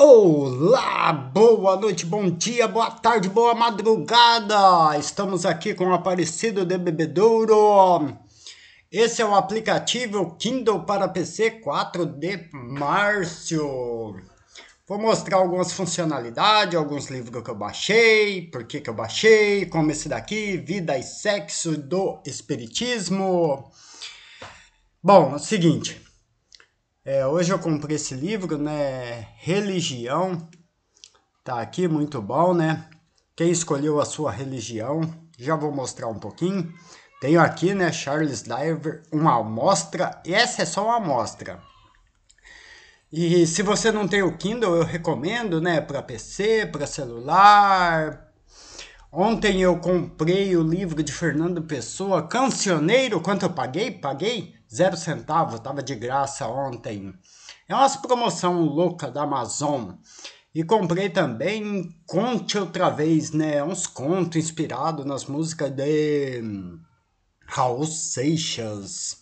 Olá, boa noite, bom dia, boa tarde, boa madrugada! Estamos aqui com o Aparecido de Bebedouro. Esse é o aplicativo Kindle para PC 4 de Márcio. Vou mostrar algumas funcionalidades, alguns livros que eu baixei, por que eu baixei, como esse daqui, Vida e Sexo do Espiritismo. Bom, é o seguinte, é, hoje eu comprei esse livro, né? Religião. Tá aqui, muito bom, né? Quem escolheu a sua religião? Já vou mostrar um pouquinho. Tenho aqui, né, Charles Diver, uma amostra. E essa é só uma amostra. E se você não tem o Kindle, eu recomendo, né, para PC, para celular, Ontem eu comprei o livro de Fernando Pessoa, Cancioneiro. Quanto eu paguei? Paguei zero centavo, tava de graça ontem. É umas promoção louca da Amazon. E comprei também Conte Outra Vez, né? Uns contos inspirados nas músicas de Raul Seixas.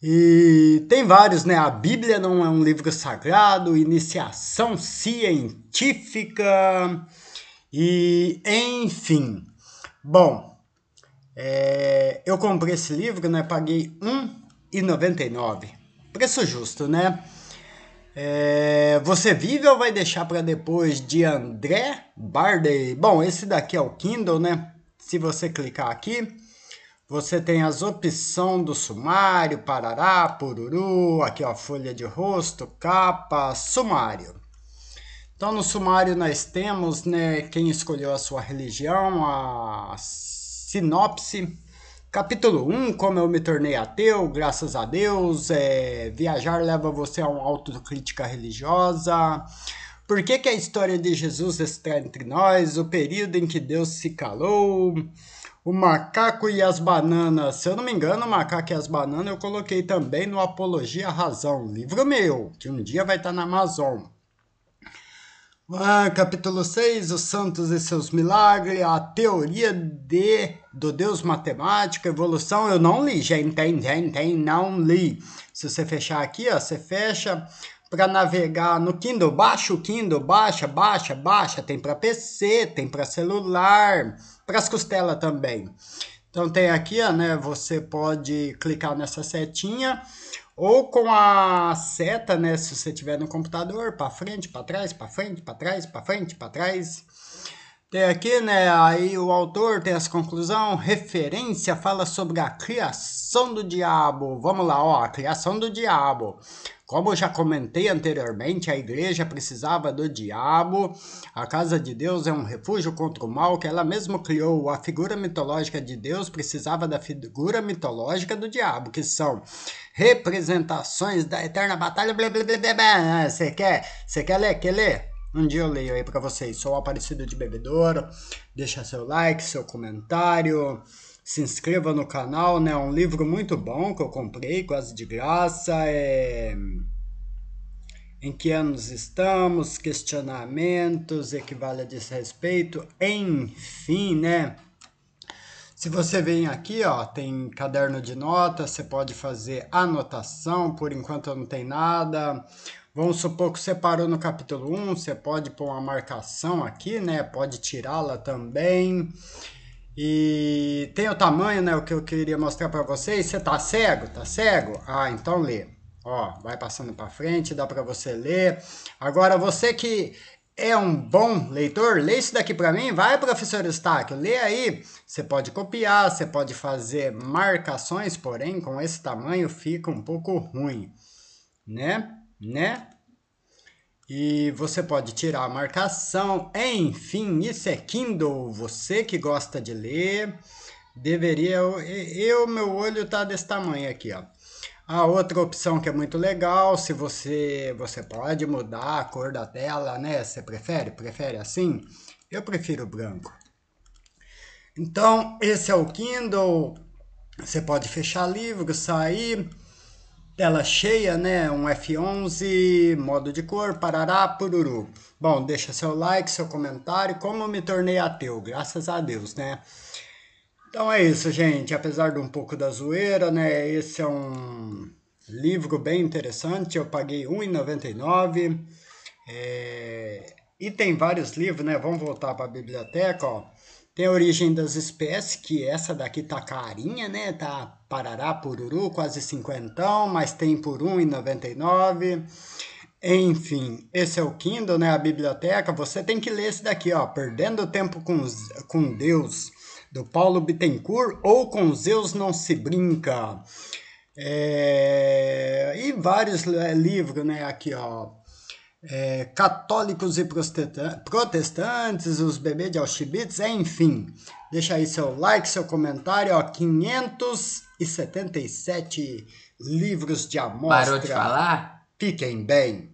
E tem vários, né? A Bíblia não é um livro sagrado, Iniciação Científica. E, enfim. Bom, é, eu comprei esse livro, né? Paguei 1,99. Preço justo, né? É, você vive ou vai deixar para depois de André Barday? Bom, esse daqui é o Kindle, né? Se você clicar aqui, você tem as opções do sumário, parará, pururu, aqui ó, folha de rosto, capa, sumário. Então, no sumário, nós temos né, quem escolheu a sua religião, a sinopse. Capítulo 1, como eu me tornei ateu, graças a Deus, é, viajar leva você a uma autocrítica religiosa, por que, que a história de Jesus está entre nós, o período em que Deus se calou, o macaco e as bananas. Se eu não me engano, o macaco e as bananas eu coloquei também no Apologia à Razão, livro meu, que um dia vai estar na Amazon. Ah, capítulo 6, os santos e seus milagres, a teoria de, do Deus matemática, evolução, eu não li, gente, tem, tem, tem, não li. Se você fechar aqui, ó, você fecha para navegar no Kindle, baixa o Kindle, baixa, baixa, baixa, tem para PC, tem para celular, para as costelas também. Então tem aqui, ó, né, você pode clicar nessa setinha ou com a seta, né, se você tiver no computador, para frente, para trás, para frente, para trás, para frente, para trás. Tem aqui, né? Aí o autor tem essa conclusão. Referência fala sobre a criação do diabo. Vamos lá, ó, a criação do diabo. Como já comentei anteriormente, a igreja precisava do diabo. A casa de Deus é um refúgio contra o mal que ela mesma criou. A figura mitológica de Deus precisava da figura mitológica do diabo, que são representações da eterna batalha. Você quer? Você quer ler? Quer ler? Um dia eu leio aí para vocês. Sou o Aparecido de Bebedouro. Deixa seu like, seu comentário. Se inscreva no canal, né? É um livro muito bom que eu comprei, quase de graça. É... Em que anos estamos? Questionamentos, equivale a desrespeito. Enfim, né? Se você vem aqui, ó, tem caderno de notas, você pode fazer anotação, por enquanto não tem nada. Vamos supor que você parou no capítulo 1, você pode pôr uma marcação aqui, né? Pode tirá-la também. E tem o tamanho, né? O que eu queria mostrar para vocês. Você tá cego? Tá cego? Ah, então lê. Ó, vai passando para frente, dá para você ler. Agora, você que é um bom leitor, lê isso daqui para mim. Vai, professor Eustáquio, lê aí. Você pode copiar, você pode fazer marcações, porém, com esse tamanho fica um pouco ruim, né? né? E você pode tirar a marcação. Enfim, isso é Kindle. Você que gosta de ler, deveria. Eu, meu olho tá desse tamanho aqui, ó. A outra opção que é muito legal, se você você pode mudar a cor da tela, né? Você prefere? Prefere assim? Eu prefiro branco. Então, esse é o Kindle. Você pode fechar livro, sair. Tela cheia, né? Um F11, modo de cor, parará, pururu. Bom, deixa seu like, seu comentário. Como me tornei ateu, graças a Deus, né? Então é isso, gente. Apesar de um pouco da zoeira, né? Esse é um livro bem interessante. Eu paguei R$1,99. É... E tem vários livros, né? Vamos voltar para a biblioteca, ó. Tem a origem das espécies, que essa daqui tá carinha, né? Tá parará, pururu, quase cinquentão, mas tem por R$1,99. Enfim, esse é o Kindle, né? A biblioteca. Você tem que ler esse daqui, ó. Perdendo Tempo com, com Deus, do Paulo Bittencourt, ou Com Zeus Não Se Brinca. É... E vários é, livros, né? Aqui, ó é, católicos e protestantes, os bebês de Auschwitz, enfim. Deixa aí seu like, seu comentário, ó, 577 livros de amostra. Parou de falar? Fiquem bem.